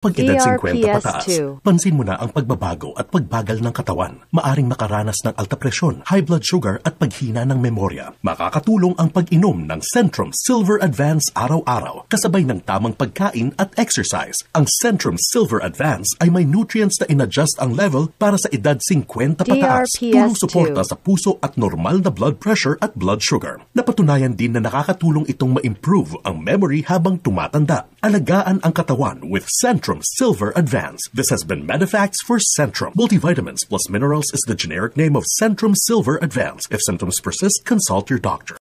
Pagedad 50 e pataas, pansin mo na ang pagbabago at pagbagal ng katawan. Maaring makaranas ng alta presyon, high blood sugar at paghina ng memorya. Makakatulong ang pag-inom ng Centrum Silver Advance araw-araw kasabay ng tamang pagkain at exercise. Ang Centrum Silver Advance ay may nutrients na inadjust ang level para sa edad 50 pataas. E Tulong suporta sa puso at normal na blood pressure at blood sugar. Napatunayan din na nakakatulong itong ma-improve ang memory habang tumatanda. Alagaan ang katawan with Centrum Centrum Silver Advance. This has been Medifacts for Centrum. Multivitamins plus minerals is the generic name of Centrum Silver Advance. If symptoms persist, consult your doctor.